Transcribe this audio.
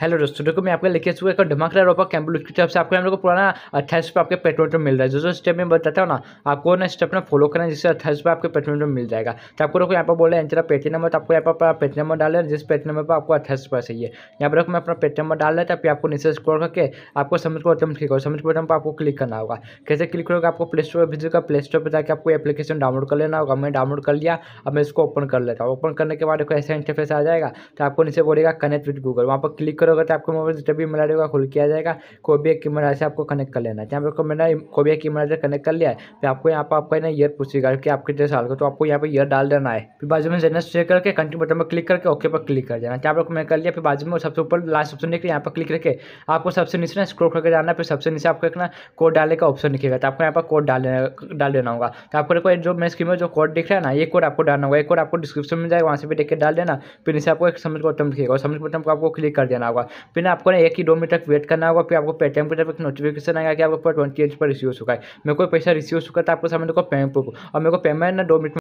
hello दोस्तों देखो मैं आपका लिखे चुका एक धमाकेदार ऑफर कैंपल की तरफ से आपको हम लोग को पुराना अट्ठाईस रुपये आपके पेट्रोल पर मिल रहा है जो जो स्टेप में बताता हूँ ना आपको ना स्टेप ना फॉलो करना है जिससे अट्ठाईस रुपये आपके पेट्रोल पर मिल जाएगा तो आपको देखो यहाँ पर बोला हैं तेरा पेटी नंबर तो आपको यहाँ पर पेटी नंबर डाल जिस पेटी नंबर पर आपको अट्ठाईस रुपये चाहिए यहाँ पर देखो मैं अपना पेटी नंबर डाल रहा था आपको नीचे स्क्रॉल करके आपको समझ को बटन क्लिक करो समझ को बटन पर आपको क्लिक करना होगा कैसे क्लिक करोगे आपको प्ले स्टोर पर भेजेगा प्ले स्टोर पर जाकर आपको एप्लीकेशन डाउनलोड कर लेना होगा मैं डाउनलोड कर लिया अब मैं इसको ओपन कर लेता हूँ ओपन करने के बाद देखो ऐसा इंटरफेस आ जाएगा तो आपको नीचे बोलेगा कनेक्ट विद गूगल वहाँ पर क्लिक करोगे तो आपको मोबाइल जब भी मलाडे होगा खुल किया जाएगा कोबिया की मलाड से आपको कनेक्ट कर लेना है यहाँ पर मैंने कोबिया की मलाड से कनेक्ट कर लिया है फिर तो आपको यहाँ पर आपका ना ईयर पूछेगा कि आपके जैसे साल का तो आपको यहाँ पर ईयर डाल देना है फिर बाजू में जनरल चेक करके कंट्री बटन पर क्लिक करके ओके पर क्लिक कर देना जहाँ पर मैंने कर लिया फिर बाजू में सबसे ऊपर लास्ट ऑप्शन देखिए यहाँ पर क्लिक करके आपको सबसे नीचे ना स्क्रोल करके जाना फिर सबसे नीचे आपको एक ना कोड डालने का ऑप्शन निकलेगा तो आपको यहाँ पर कोड डाल डाल देना होगा तो आपको देखो जो मैं स्क्रीन में जो कोड दिख रहा है ना ये कोड आपको डालना होगा एक कोड आपको डिस्क्रिप्शन में जाएगा वहाँ से भी देख के डाल देना फिर नीचे आपको एक समझ बटन दिखेगा समझ बटन को आपको क्लिक कर देना होगा फिर आपको ना एक ही दो मिनट तक वेट करना होगा फिर आपको पेटीएम की तरफ एक नोटिफिकेशन आएगा कि आपको ट्वेंटी एट पर रिसीव हो चुका है मेरे को पैसा रिसीव हो चुका था तो आपको सामने को पेमेंट प्रूफ और मेरे को पेमेंट ना दो मिनट